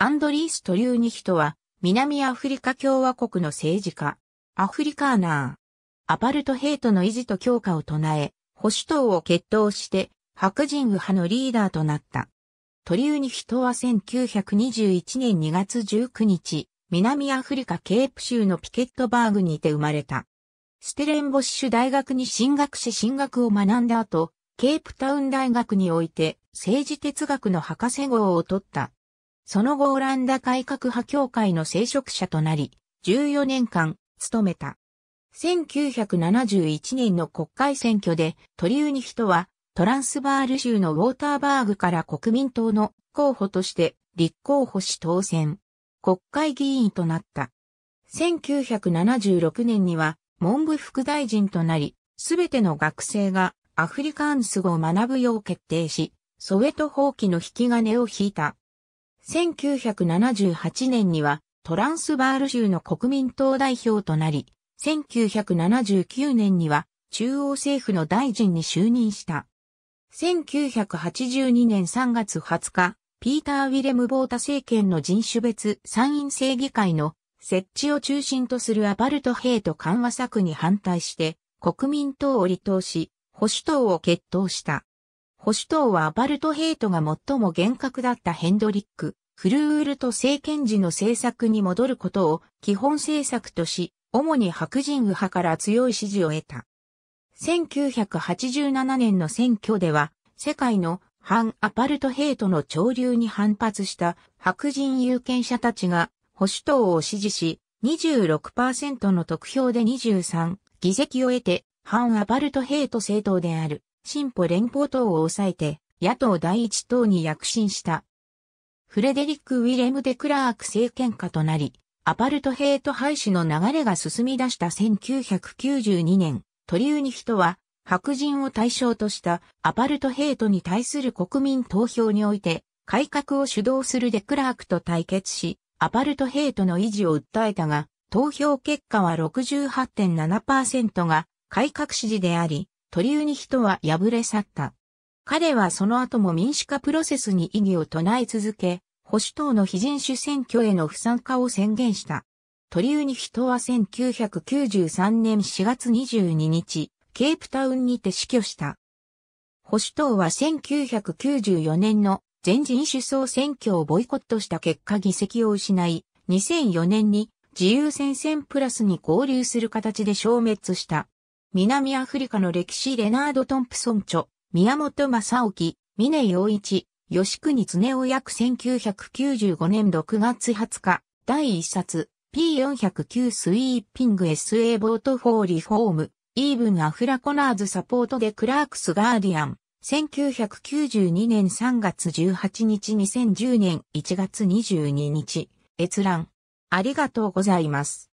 アンドリース・トリューニヒトは、南アフリカ共和国の政治家、アフリカーナー。アパルトヘイトの維持と強化を唱え、保守党を決闘して、白人右派のリーダーとなった。トリューニヒトは1921年2月19日、南アフリカケープ州のピケットバーグにて生まれた。ステレンボッシュ大学に進学し進学を学んだ後、ケープタウン大学において政治哲学の博士号を取った。その後オランダ改革派協会の聖職者となり、14年間、務めた。1971年の国会選挙で、トリウニヒトは、トランスバール州のウォーターバーグから国民党の候補として立候補し当選。国会議員となった。1976年には文部副大臣となり、すべての学生がアフリカンス語を学ぶよう決定し、ソウェト放棄の引き金を引いた。1978年にはトランスバール州の国民党代表となり、1979年には中央政府の大臣に就任した。1982年3月20日、ピーター・ウィレム・ボータ政権の人種別参院正議会の設置を中心とするアパルトヘイト緩和策に反対して、国民党を離党し、保守党を決闘した。保守党はアパルトヘイトが最も厳格だったヘンドリック、フルールと政権時の政策に戻ることを基本政策とし、主に白人右派から強い支持を得た。1987年の選挙では、世界の反アパルトヘイトの潮流に反発した白人有権者たちが保守党を支持し、26%の得票で23議席を得て反アパルトヘイト政党である。進歩連邦党を抑えて、野党第一党に躍進した。フレデリック・ウィレム・デ・クラーク政権下となり、アパルトヘイト廃止の流れが進み出した1992年、トリューニヒトは白人を対象としたアパルトヘイトに対する国民投票において改革を主導するデクラークと対決し、アパルトヘイトの維持を訴えたが、投票結果は68.7%が改革支持であり、トリウニヒトは敗れ去った。彼はその後も民主化プロセスに異議を唱え続け、保守党の非人種選挙への不参加を宣言した。トリウニヒトは1993年4月22日、ケープタウンにて死去した。保守党は1994年の全人種総選挙をボイコットした結果議席を失い、2004年に自由戦線プラスに合流する形で消滅した。南アフリカの歴史レナード・トンプソン著、宮本正興、峰洋一、吉国恒夫約1995年6月20日、第1冊、P409 スイーピング SA ボートフォーリフォーム、イーブン・アフラコナーズサポートデ・クラークス・ガーディアン、1992年3月18日2010年1月22日、閲覧。ありがとうございます。